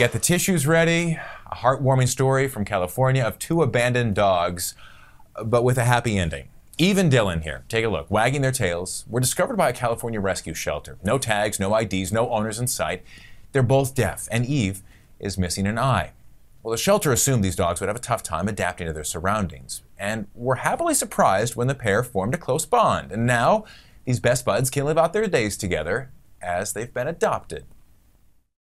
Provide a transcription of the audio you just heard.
Get the tissues ready. A heartwarming story from California of two abandoned dogs, but with a happy ending. Even Dylan here, take a look, wagging their tails, were discovered by a California rescue shelter. No tags, no IDs, no owners in sight. They're both deaf, and Eve is missing an eye. Well, the shelter assumed these dogs would have a tough time adapting to their surroundings, and were happily surprised when the pair formed a close bond. And now, these best buds can live out their days together as they've been adopted.